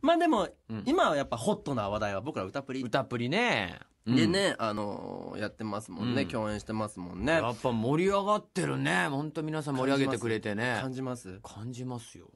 まあでも、うん今はやっぱホットな話題は僕ら歌プリ歌プリね。うんで。ね、あのーやってますもんね、うん共演してますもんねやっぱ盛り上がってるね。ほんと皆さん盛り上げてくれてね。感じます感じますよ。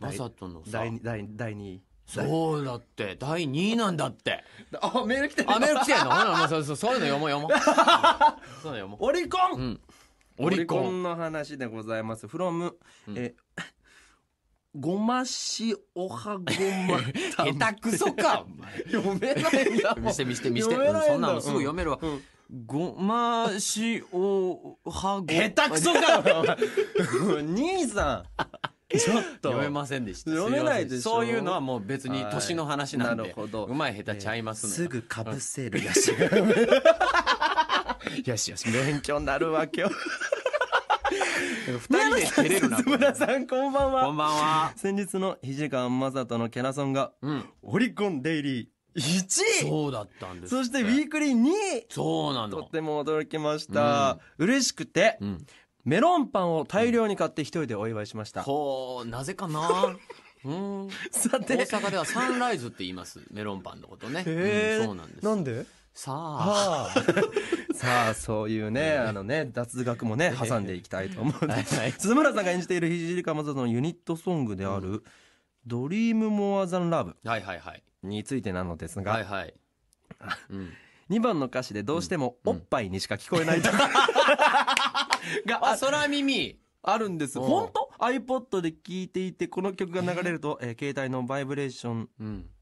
まさとのさ第。二第2位そうだって。第2位なんだって。あメール来てるあ、メール来てんのほら、そうそう、そういうの読もう読もう。そういうの読もう。オリコン、うん。オリコン。の話でございます from、えごましおはごま 下手くそか 読めないんだもん見せて見せて見せて読めないんだそんなのすぐ読めるわ、うんうんごましおはご。下手くそか 兄さん。ちょっと。読めませんでした。読めないでしょ。そういうのはもう別に年の話なんで。なるほど。うまい下手ちゃいますね。すぐかぶせるやし。よしよし、勉強になるわけよ。人で照れるな。村さん、こんばんは。こんばんは。先日の土川雅人のケナソンが、うん、オリコンデイリー。1位そうだったんですそしてウィークリー2位そうなのとっても驚きました、うん、嬉しくて、うん、メロンパンを大量に買って一人でお祝いしました、うん、ほうなぜかな うんさて大阪ではサンライズって言いますメロンパンのことね、へえうん、そうなんですなんでさあ。さあ、そういうね、あのね、雑学もね、挟んでいきたいと思う。鈴村さんが演じているひじりかまさのユニットソングである、ドリームモアザンラブはいはいはい。についてなのですが、はいはい。うん2 番の歌詞でどうしてもおっぱいにしか聞こえないとか、が、あ、空耳。あるんです。本 iPod で聴いていて、この曲が流れると、えー、携帯のバイブレーション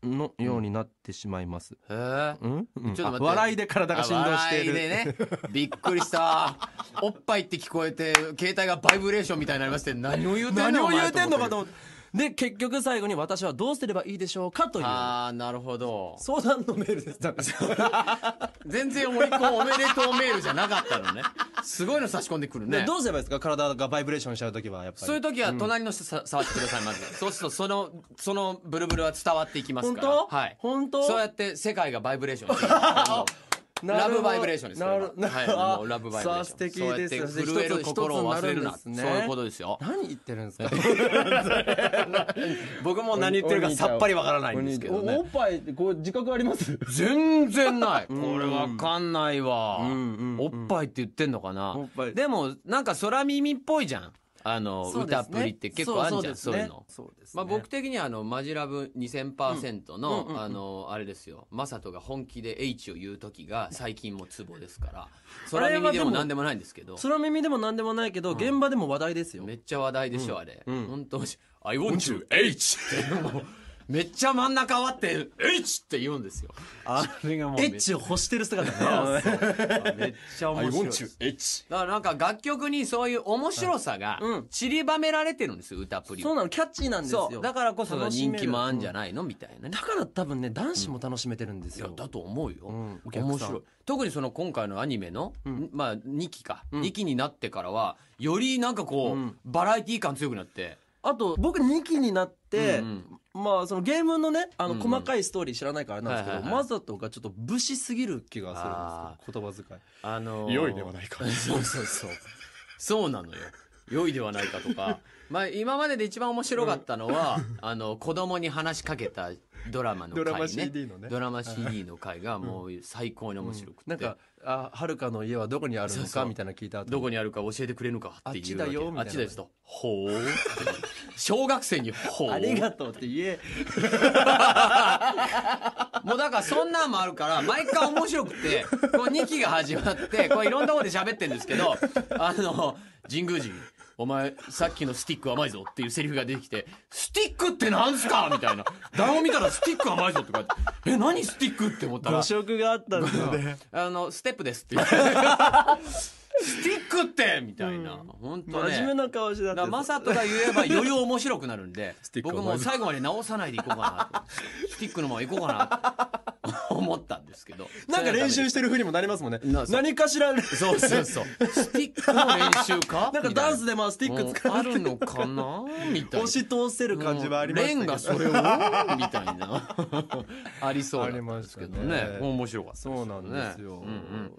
のようになってしまいます。へえ。うん、うん、ちょっと待って。笑いで体が振動している。笑いでね。びっくりした。おっぱいって聞こえて、携帯がバイブレーションみたいになりまして、何を言う何を言うてんのかと思って。で、結局最後に私はどうすればいいでしょうかというああ、なるほど。相談のメールです。だから 全然こうおめでとうメールじゃなかったのね。すごいの差し込んでくるね。どうすればいいですか体がバイブレーションしちゃう時は、やっぱり。そういう時は隣の人さ、うん、触ってください、まず。そうすると、その、そのブルブルは伝わっていきますから。本当はい。本当そうやって世界がバイブレーションして ラブバイブレーションです。なるはい、ラブバイブレーション。素敵ですね。そうやって震える心を忘れるな。そういうことですよ。何言ってるんですか 僕も何言ってるかさっぱりわからないんですけどおっぱいってこう自覚あります全然ない。これわかんないわ。おっぱいって言ってんのかな。でも、なんか空耳っぽいじゃん。あの、ね、歌プリって結構あるじゃん、そう、ね,、いうの。うね、まあ僕的にはあの、マジラブ2000%の、うんうんうんあの、あれですよ、マサトが本気で H を言う時が最近もツボですから、空耳でも何でもないんですけど。空耳でも何でもないけど、現場でも話題ですよ。めっちゃ話題でしょ、うあれ。うん、本当 I want you H! めっちゃ真ん中割って、エッチって言うんですよ。あれがもう。エッチを欲してる姿がね。めっちゃ面白い。エッチ。だからなんか楽曲にそういう面白さが散りばめられてるんですよ、歌プリ。そうなの、キャッチーなんですよ。だからこそ人気もあんじゃないのみたいな、だから多分ね、男子も楽しめてるんですよ。だと思うよ。面白い。特にその今回のアニメの、まあ2期か、う2期になってからは、よりなんかこう、バラエティー感強くなって。あと、僕2期になって、まあそのゲームのねあの細かいストーリー知らないからあれなんですけど、マザとがちょっと武士すぎる気がするんです言葉遣いあのー、良いではないかそうそうそうそうなのよ良いではないかとか、まあ、今までで一番面白かったのは、あの子供に話しかけたドラマの回、ね、ドラマ CD の回がもう最高に面白くて、うん、なんかあはるかの家はどこにあるのかみたいな聞いた後どこにあるか教えてくれるのかっていうあっちだよみたいなあっちですとほう 小学生にほうありがとうって言え もうだからそんなんもあるから毎回面白くてこう2期が始まってこういろんなとこで喋ってるんですけどあの神宮寺お前、さっきのスティック甘いぞっていうセリフが出てきて、スティックってなんすかみたいな。台を見たらスティック甘いぞって書いて、え、何スティックって思ったら。誤があったんだよね。あの、ステップですって言って。スティックってみたいな。本当ね。真面目な顔してだまさとが言えばより面白くなるんで、僕も最後まで直さないでいこうかな。スティックのままいこうかな。思ったんですけど。なんか練習してる風にもなりますもんね。何かしら。そうそうそう。スティックの練習か なんかダンスでまあスティック使って、あるのかなみたいな。押し通せる感じはありますレンがそれをみたいな。ありそうなんですけどね。ね面白かった、ね。そうなんですよ、うんう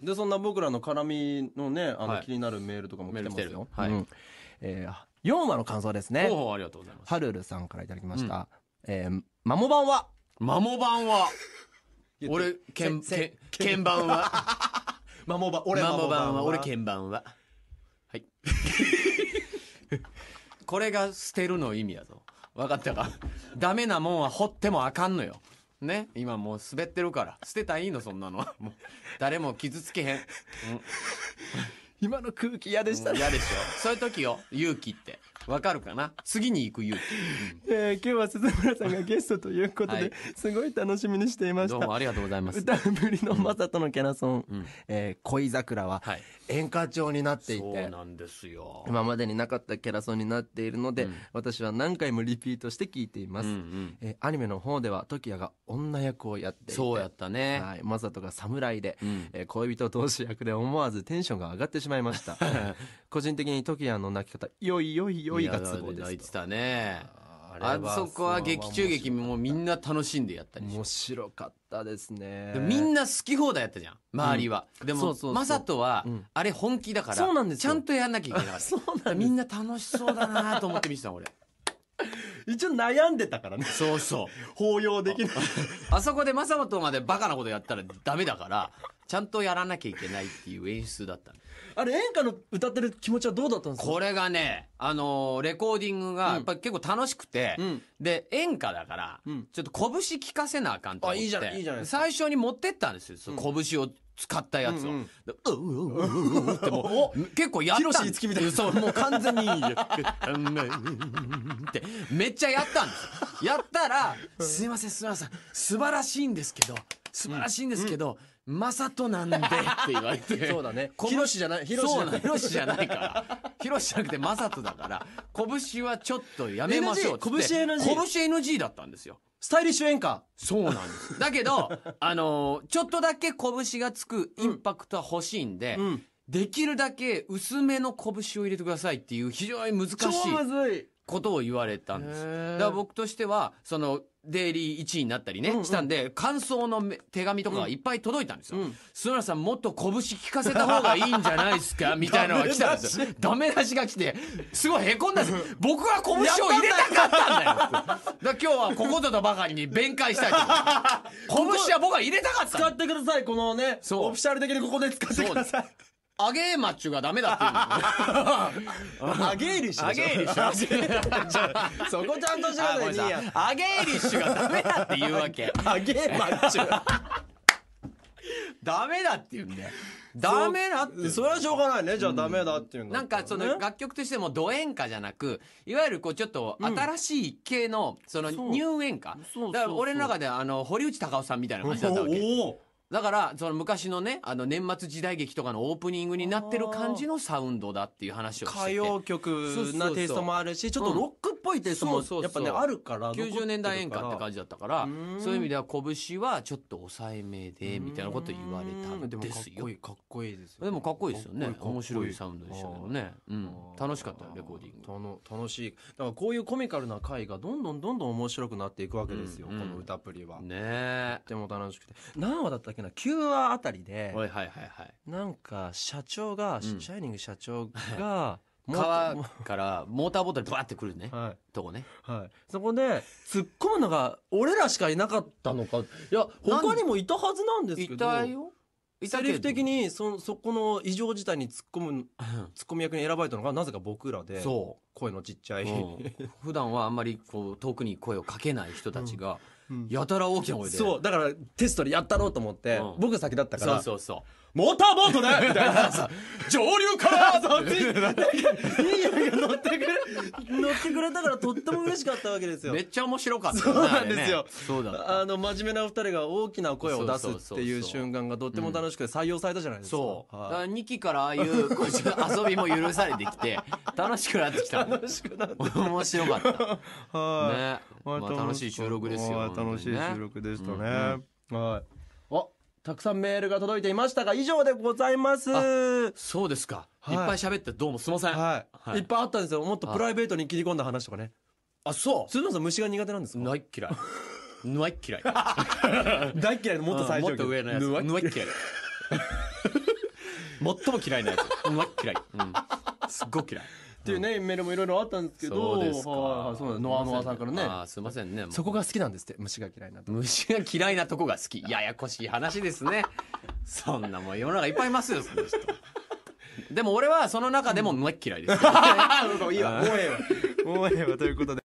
ん。で、そんな僕らの絡みのね、あの、気になるメールとかも来てますよ。はい。うん、えー、4話の感想ですね。おありがとうございます。はるるさんからいただきました。うん、えー、マモ版はマモ版は俺、けん、けん、鍵盤は。マモバ、俺マモバンは、俺鍵盤は。はい。これが捨てるの意味やぞ。分かったか。ダメなもんは掘ってもあかんのよ。ね今もう滑ってるから。捨てたらいいの、そんなの。もう、誰も傷つけへん。うん今の空気嫌でしたね。嫌でしょ。そういう時よ、勇気って。わかるかな次に行く勇気、うん、えー、今日は鈴村さんがゲストということで、はい、すごい楽しみにしていました。どうもありがとうございます。歌ぶりのまさとのキャナソン、うん、えー、恋桜は、演歌調になっていて、そうなんですよ。今までになかったキャラソンになっているので、うん、私は何回もリピートして聞いています。うんうん、えー、アニメの方では、トキヤが女役をやっていて、そうやったね。はい。まさとが侍で、うん、えー、恋人同士役で思わずテンションが上がってしまいました。個人的にトキヤの泣き方、よいよいよいロイがツボです泣いてたねああそこは劇中劇もみんな楽しんでやったり面白かったですねみんな好き放題やったじゃん周りは、うん、でもマサトは、あれ本気だからそうなんですちゃんとやんなきゃいけなかったそうなんみんな楽しそうだなと思って見てた俺 一応悩んでたからねそうそう抱擁できないあそこでマサトまでバカなことやったらダメだからちゃんとやらなきゃいけないっていう演出だったんあれ、演歌の歌ってる気持ちはどうだったんですかこれがね、あのー、レコーディングが、やっぱり結構楽しくて、うん、で、演歌だから、ちょっと拳聞かせなあかんと思って。あ、いいじゃない、いいじゃない最初に持ってったんですよ、その拳を。使ったやつを。うん、うん、ううううってもう、結構やったんですよ。みそう、もう完全に、めっちゃやったんですやったら、すいません、すみません、素晴らしいんですけど、素晴らしいんですけど、マサトなんでって言われて。そうだね。ヒロシじゃない、ヒロシじゃない。ヒロシじゃないから。ヒロシじゃなくてマサトだから、拳はちょっとやめましょうっって。拳 NG? 拳 NG だったんですよ。スタイリッシュ演歌。そうなんです。だけど、あのー、ちょっとだけ拳がつくインパクトは欲しいんで、うん、できるだけ薄めの拳を入れてくださいっていう非常に難しい。ことを言われたんです。だから僕としては、その、デイリー1位になったりね、したんで、感想の手紙とかがいっぱい届いたんですよ。須村さんもっと拳聞かせた方がいいんじゃないですか みたいなのが来たんですよ。ダメ出しが来て、すごい凹んだんです僕は拳を入れたかったんだよ。だ今日はここぞとばかりに弁解したいと思 拳は僕は入れたかった。使ってください、このね、オフィシャル的にここで使ってください。アゲーマッチュがダメだっていうアゲ ーリッシュ。アゲーリッシュ。そこちゃんとしなさいや。あげーリッシュがダメだって言うわけ。アゲーマッチュ。ダメだって言うんだよ。ダメだってそれはしょうがないねじゃあダメだっていう、ねなんかその楽曲としてもド演歌じゃなくいわゆるこうちょっと新しい系のその入ュー演歌、だから俺の中であの堀内孝雄さんみたいな感じだったわけだから、その昔のね、あの年末時代劇とかのオープニングになってる感じのサウンドだっていう話をしてて歌謡曲なテイストもあるし、ちょっとロックっぽいテイストもやっぱね、あるから。90年代演歌って感じだったから、そういう意味では拳はちょっと抑えめで、みたいなこと言われたんですよ。でもかっこいい、ですよ、でもかっこいいですよね。面白いサウンドでしたけどね。うん。楽しかったよ、レコーディング。楽しい。だからこういうコミカルな回がどんどんどんどん面白くなっていくわけですよ、この歌プリは。ねでも楽しくて。何話だったっけ時9話あたりで、いはいはいはい。なんか社長が、シャイニング社長が、川からモーターボートでバーってくるね、はい、とこね、はい、そこで突っ込むのが俺らしかいなかったのかいや他にもいたはずなんですけどいたよいたセリフ的にそそこの異常事態に突っ込む、突っ込み役に選ばれたのがなぜか僕らでそう声のちっちゃい、うん、普段はあんまりこう遠くに声をかけない人たちが、うんやたら大きな声で。そう、だからテストでやったろうと思って、うん、僕が先だったから。そうそうそう。モーターボートね みたいなさ、上流からそっちいいやが乗ってくれ、乗ってくれたからとっても嬉しかったわけですよ。めっちゃ面白かった、ね、そうなんですよ。そうだ。あの、真面目なお二人が大きな声を出すっていう瞬間がとっても楽しくて採用されたじゃないですか。そう。だから2期からああいう遊びも許されてきて、楽しくなってきた。楽しくなって。面白かった。はい。ね。まあ、楽しい収録ですよ。楽しい収録でしたね。はい。あ、たくさんメールが届いていましたが、以上でございます。そうですか。いっぱい喋ってどうもすみません。はい。いっぱいあったんですよ。もっとプライベートに切り込んだ話とかね。あ、そう。鈴野さん虫が苦手なんですかない嫌い。ぬ わい嫌い。大嫌いのもっと最上級。もっと上のやつ。ぬ わい嫌い。最も嫌いなやつ。ぬわい嫌い。すっごい嫌い。っていうね、うん、メールもいろいろあったんですけど、そうですか。はい、そうなんノアノアさんからね。あすいませんね。そこが好きなんですって、虫が嫌いな虫が嫌いなとこが好き。ややこしい話ですね。そんなもん世の中いっぱいいますよ、その人。でも俺はその中でも、う嫌いです、ね。うそいいわ。もうええわ。もうええわ、ということで。